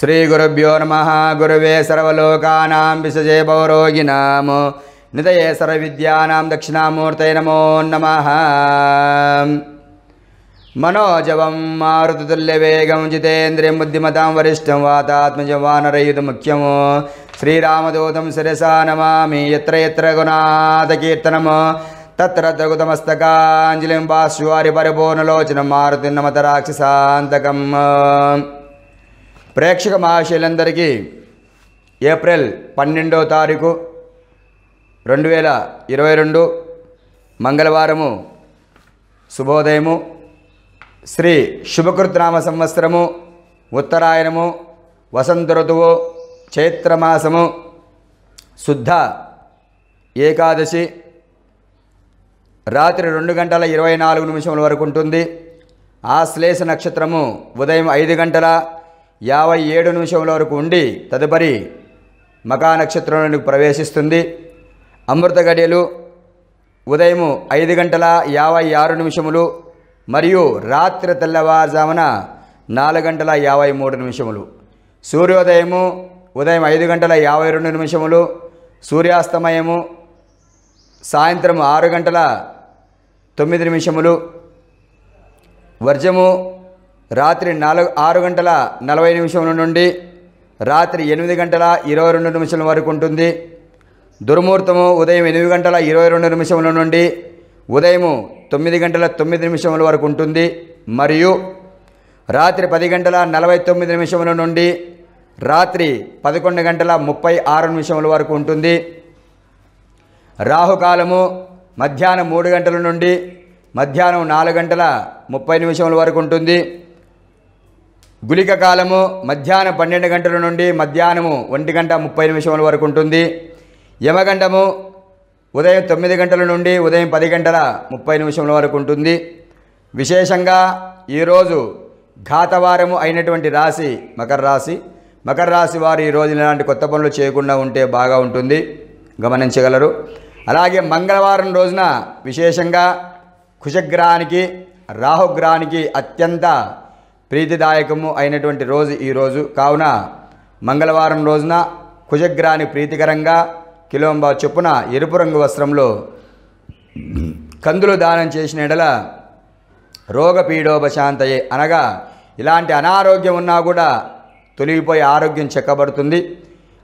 श्रीगुरुभ्यो नमः गुरुवे सर्वलोकानां विसजे पौरोगिनां नितये सर्वविद्यानां दक्षिणामूर्तये नमो नमः मनोजवं मारुततुल्यवेगं जितेन्द्रियं बुद्धिमतां वरिष्ठं वातात्मजं वानरयुतमुख्यं श्रीरामदूतं शिरसा नमामि यत्र यत्र गुणादकीर्तनं तत्र त्रगुतमस्तकाञ्जलिम्बाशुवारि परिपूर्णलोचनं मारुतिर्नमत राक्षसान्तकम् ప్రేక్షక మహాశైలందరికీ ఏప్రిల్ పన్నెండవ తారీఖు రెండు వేల ఇరవై రెండు మంగళవారము శుభోదయము శ్రీ శుభకృతనామ సంవత్సరము ఉత్తరాయణము వసంత ఋతువు చైత్రమాసము శుద్ధ ఏకాదశి రాత్రి రెండు గంటల ఇరవై నాలుగు నిమిషముల వరకు ఉంటుంది ఆశ్లేష నక్షత్రము ఉదయం ఐదు గంటల యాభై ఏడు నిమిషముల వరకు ఉండి తదుపరి మకా నక్షత్రంలోనికి ప్రవేశిస్తుంది అమృత గడియలు ఉదయం ఐదు గంటల యాభై ఆరు నిమిషములు మరియు రాత్రి తెల్లవారుజామున నాలుగు గంటల యాభై మూడు నిమిషములు సూర్యోదయము ఉదయం ఐదు గంటల యాభై రెండు నిమిషములు సూర్యాస్తమయము సాయంత్రం ఆరు గంటల తొమ్మిది నిమిషములు వర్జము రాత్రి నాలుగు ఆరు గంటల నలభై నిమిషముల నుండి రాత్రి ఎనిమిది గంటల ఇరవై రెండు నిమిషం వరకు ఉంటుంది దుర్ముహూర్తము ఉదయం ఎనిమిది గంటల ఇరవై రెండు నిమిషముల నుండి ఉదయము తొమ్మిది గంటల తొమ్మిది నిమిషముల వరకు ఉంటుంది మరియు రాత్రి పది గంటల నలభై తొమ్మిది నిమిషముల నుండి రాత్రి పదకొండు గంటల ముప్పై ఆరు నిమిషముల వరకు ఉంటుంది రాహుకాలము మధ్యాహ్నం మూడు గంటల నుండి మధ్యాహ్నం నాలుగు గంటల ముప్పై నిమిషముల వరకు ఉంటుంది గుళిక కాలము మధ్యాహ్నం పన్నెండు గంటల నుండి మధ్యాహ్నము ఒంటి గంట ముప్పై నిమిషముల వరకు ఉంటుంది యమగండము ఉదయం తొమ్మిది గంటల నుండి ఉదయం పది గంటల ముప్పై నిమిషముల వరకు ఉంటుంది విశేషంగా ఈరోజు ఘాతవారము అయినటువంటి రాశి మకర రాశి మకర రాశి వారు ఈరోజు ఇలాంటి కొత్త పనులు చేయకుండా ఉంటే బాగా ఉంటుంది గమనించగలరు అలాగే మంగళవారం రోజున విశేషంగా కుశగ్రహానికి రాహుగ్రహానికి అత్యంత ప్రీతిదాయకము అయినటువంటి రోజు ఈరోజు కావున మంగళవారం రోజున కుజగ్రాని ప్రీతికరంగా కిలోంబ చొప్పున ఎరుపు రంగు వస్త్రంలో కందులు దానం చేసిన ఎడల రోగపీడోపశాంతయే అనగా ఇలాంటి అనారోగ్యం ఉన్నా కూడా తొలిగిపోయి ఆరోగ్యం చెక్కబడుతుంది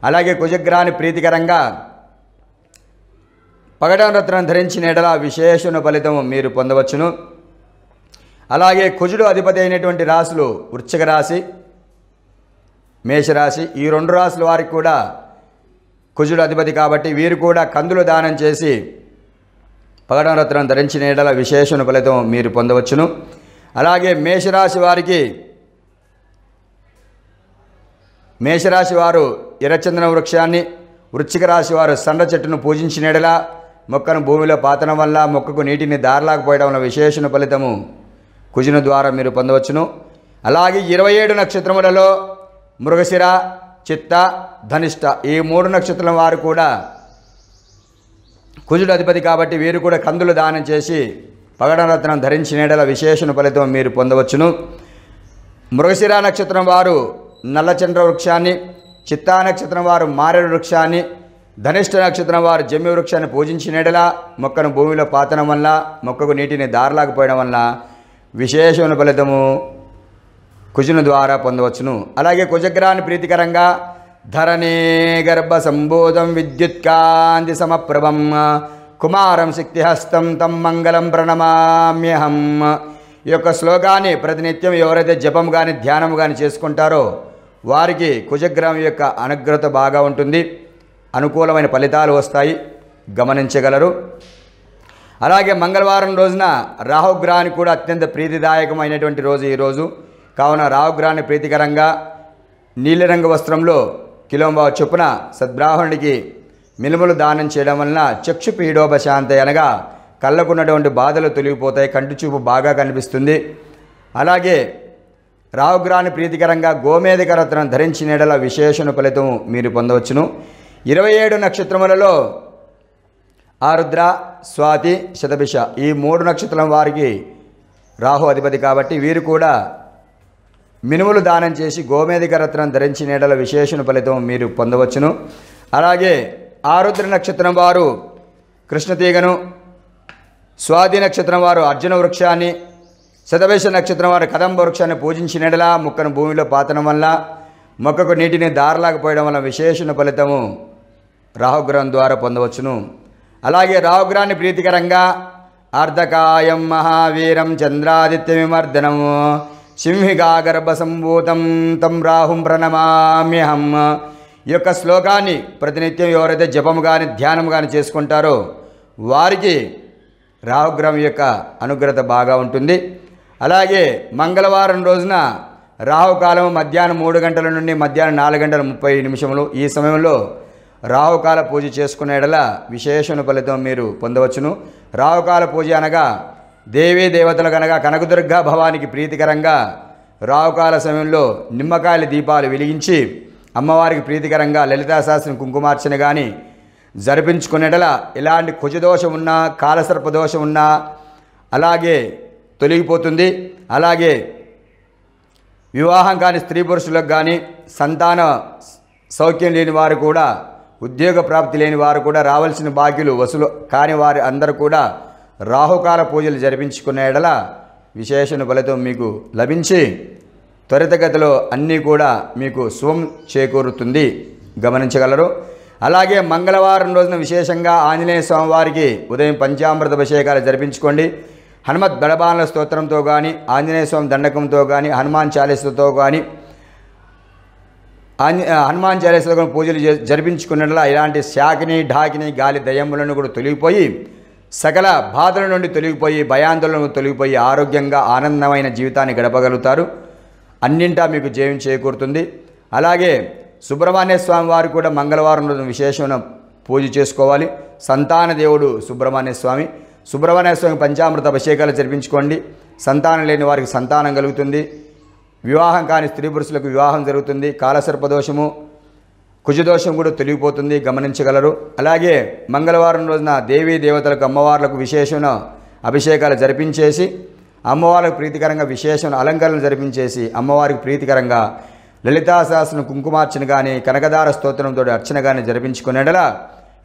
అలాగే కుజగ్రాని ప్రీతికరంగా పగడం రత్నం ధరించిన ఎడల విశేషణ ఫలితం మీరు పొందవచ్చును అలాగే కుజుడు అధిపతి అయినటువంటి రాశులు వృశ్చిక రాశి మేషరాశి ఈ రెండు రాసుల వారికి కూడా కుజుడు అధిపతి కాబట్టి వీరు కూడా కందులు దానం చేసి పగడం రత్నం ధరించిన ఏడల విశేషణ ఫలితం మీరు పొందవచ్చును అలాగే మేషరాశి వారికి మేషరాశి వారు ఎర్రచందన వృక్షాన్ని వృశ్చిక రాశి వారు సండ్ర చెట్టును పూజించినడలా మొక్కను భూమిలో పాతడం వల్ల మొక్కకు నీటిని దారలాకపోయడం వల్ల విశేషణ ఫలితము కుజుని ద్వారా మీరు పొందవచ్చును అలాగే ఇరవై ఏడు నక్షత్రములలో మృగశిర చిత్త ధనిష్ట ఈ మూడు నక్షత్రం వారు కూడా కుజుడు అధిపతి కాబట్టి వీరు కూడా కందులు దానం చేసి పగడరత్నం ధరించిన విశేషణ ఫలితం మీరు పొందవచ్చును మృగశిర నక్షత్రం వారు నల్లచంద్ర వృక్షాన్ని చిత్తా నక్షత్రం వారు మారేడు వృక్షాన్ని ధనిష్ట నక్షత్రం వారు జమ్మి వృక్షాన్ని పూజించినడలా మొక్కను భూమిలో పాతనం వల్ల మొక్కకు నీటిని దారలాకపోయడం వల్ల విశేషమైన ఫలితము కుజుని ద్వారా పొందవచ్చును అలాగే కుజగ్రాన్ని ప్రీతికరంగా ధరణే గర్భ సంబోధం విద్యుత్కాంతి సమప్రభం కుమారం శక్తిహస్తం తం మంగళం ప్రణమామ్యహం ఈ యొక్క శ్లోకాన్ని ప్రతినిత్యం ఎవరైతే జపం కానీ ధ్యానం కానీ చేసుకుంటారో వారికి కుజగ్రహం యొక్క అనుగ్రహత బాగా ఉంటుంది అనుకూలమైన ఫలితాలు వస్తాయి గమనించగలరు అలాగే మంగళవారం రోజున రాహుగ్రహానికి కూడా అత్యంత ప్రీతిదాయకమైనటువంటి రోజు ఈరోజు కావున రాహుగ్రహాన్ని ప్రీతికరంగా నీలిరంగు వస్త్రంలో కిలోంబావు చొప్పున సద్బ్రాహ్మణుడికి మినుములు దానం చేయడం వలన చక్షు పీడోపశాంతి అనగా కళ్ళకున్నటువంటి బాధలు తొలగిపోతాయి కంటి చూపు బాగా కనిపిస్తుంది అలాగే రావుగ్రాని ప్రీతికరంగా గోమేధిక రత్నం ధరించిన విశేషణ ఫలితం మీరు పొందవచ్చును ఇరవై ఏడు నక్షత్రములలో ఆరుద్ర స్వాతి శతభిష ఈ మూడు నక్షత్రం వారికి రాహు అధిపతి కాబట్టి వీరు కూడా మినుములు దానం చేసి గోమేధిక రత్నం ధరించి నీడల విశేషణ ఫలితం మీరు పొందవచ్చును అలాగే ఆరుద్ర నక్షత్రం వారు కృష్ణతీగను స్వాతి నక్షత్రం వారు అర్జున వృక్షాన్ని శతవేశ నక్షత్రం వారు కదంబ వృక్షాన్ని పూజించినడలా ముక్కను భూమిలో పాతడం వల్ల మొక్కకు నీటిని దారలాగపోయడం వల్ల విశేషణ ఫలితము రాహుగ్రహం ద్వారా పొందవచ్చును అలాగే రావుగ్రాన్ని ప్రీతికరంగా అర్ధకాయం మహావీరం చంద్రాదిత్య చంద్రాదిత్యవిమర్దనము సింహిగాగర్భసంభూతం తం రాహుం ప్రణమామ్యహం ఈ యొక్క శ్లోకాన్ని ప్రతినిత్యం ఎవరైతే జపము కానీ ధ్యానం కానీ చేసుకుంటారో వారికి రాహుగ్రహం యొక్క అనుగ్రహత బాగా ఉంటుంది అలాగే మంగళవారం రోజున రాహుకాలం మధ్యాహ్నం మూడు గంటల నుండి మధ్యాహ్నం నాలుగు గంటల ముప్పై నిమిషములు ఈ సమయంలో రావుకాల పూజ చేసుకునే ఎడల విశేషణ ఫలితం మీరు పొందవచ్చును రావుకాల పూజ అనగా దేవీ దేవతలు కనగా కనకదుర్గా భవానికి ప్రీతికరంగా రావుకాల సమయంలో నిమ్మకాయల దీపాలు వెలిగించి అమ్మవారికి ప్రీతికరంగా లలితాశాస్త్రం కుంకుమార్చన కానీ జరిపించుకునేటలా ఇలాంటి కుజదోషం ఉన్నా కాలసర్ప దోషం ఉన్నా అలాగే తొలగిపోతుంది అలాగే వివాహం కాని స్త్రీ పురుషులకు కానీ సంతాన సౌఖ్యం లేని వారు కూడా ఉద్యోగ ప్రాప్తి లేని వారు కూడా రావాల్సిన బాకీలు వసూలు కాని వారు అందరూ కూడా రాహుకాల పూజలు జరిపించుకునే ఎడల విశేషణ ఫలితం మీకు లభించి త్వరితగతిలో అన్నీ కూడా మీకు శుభం చేకూరుతుంది గమనించగలరు అలాగే మంగళవారం రోజున విశేషంగా ఆంజనేయ స్వామివారికి ఉదయం పంచామృత అభిషేకాలు జరిపించుకోండి హనుమత్ బలబానుల స్తోత్రంతో కానీ ఆంజనేయ స్వామి దండకంతో కానీ హనుమాన్ చాలీసతో కానీ హనుమాన్ చాలీసలో పూజలు జరిపించుకున్నట్లా ఇలాంటి శాకిని ఢాకిని గాలి దయములను కూడా తొలగిపోయి సకల బాధల నుండి తొలగిపోయి భయాందోళనకు తొలగిపోయి ఆరోగ్యంగా ఆనందమైన జీవితాన్ని గడపగలుగుతారు అన్నింటా మీకు జయం చేకూరుతుంది అలాగే సుబ్రహ్మణ్య స్వామి వారు కూడా మంగళవారం రోజు విశేషమైన పూజ చేసుకోవాలి సంతాన దేవుడు సుబ్రహ్మణ్య స్వామి సుబ్రహ్మణ్య స్వామి పంచామృత అభిషేకాలు జరిపించుకోండి సంతానం లేని వారికి సంతానం కలుగుతుంది వివాహం కాని స్త్రీ పురుషులకు వివాహం జరుగుతుంది కాలసర్పదోషము కుజదోషం కూడా తెలియపోతుంది గమనించగలరు అలాగే మంగళవారం రోజున దేవీ దేవతలకు అమ్మవార్లకు విశేషమైన అభిషేకాలు జరిపించేసి అమ్మవారికి ప్రీతికరంగా విశేషమైన అలంకరణలు జరిపించేసి అమ్మవారికి ప్రీతికరంగా లలితాశాసన కుంకుమార్చన కానీ కనకదార స్తోత్రంతో అర్చన కానీ జరిపించుకునేలా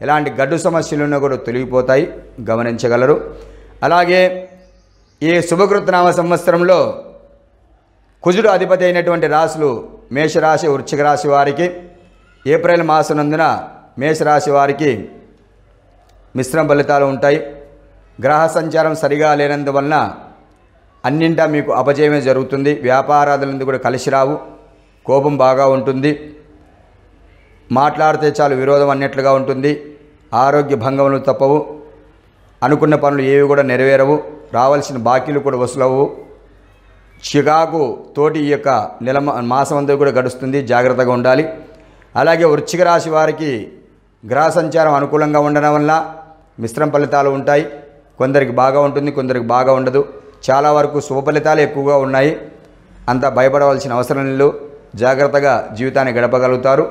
ఎలాంటి గడ్డు సమస్యలున్న కూడా తొలగిపోతాయి గమనించగలరు అలాగే ఈ శుభకృతనామ సంవత్సరంలో కుజుడు అధిపతి అయినటువంటి రాశులు మేషరాశి వృక్షిక రాశి వారికి ఏప్రిల్ మాసనందున మేషరాశి వారికి మిశ్రమ ఫలితాలు ఉంటాయి గ్రహ సంచారం సరిగా లేనందువలన అన్నింటా మీకు అపజయమే జరుగుతుంది వ్యాపారాదులందు కూడా కలిసి రావు కోపం బాగా ఉంటుంది మాట్లాడితే చాలు విరోధం అన్నట్లుగా ఉంటుంది ఆరోగ్య భంగములు తప్పవు అనుకున్న పనులు ఏవి కూడా నెరవేరవు రావాల్సిన బాకీలు కూడా వసూలవు చికాకు తోటి యొక్క నెల మాసం అంతా కూడా గడుస్తుంది జాగ్రత్తగా ఉండాలి అలాగే వృశ్చిక రాశి వారికి గ్రహ సంచారం అనుకూలంగా ఉండడం వల్ల మిశ్రమ ఫలితాలు ఉంటాయి కొందరికి బాగా ఉంటుంది కొందరికి బాగా ఉండదు చాలా వరకు శుభ ఫలితాలు ఎక్కువగా ఉన్నాయి అంత భయపడవలసిన అవసరం లేదు జాగ్రత్తగా జీవితాన్ని గడపగలుగుతారు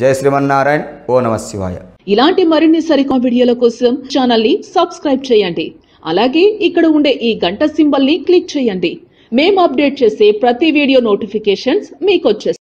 జయ శ్రీమన్నారాయణ ఓ నమ శివాయ ఇలాంటి మరిన్ని సరికొత్త వీడియోల కోసం ఛానల్ని సబ్స్క్రైబ్ చేయండి అలాగే ఇక్కడ ఉండే ఈ గంట ని క్లిక్ చేయండి మేము అప్డేట్ చేసే ప్రతి వీడియో నోటిఫికేషన్స్ మీకు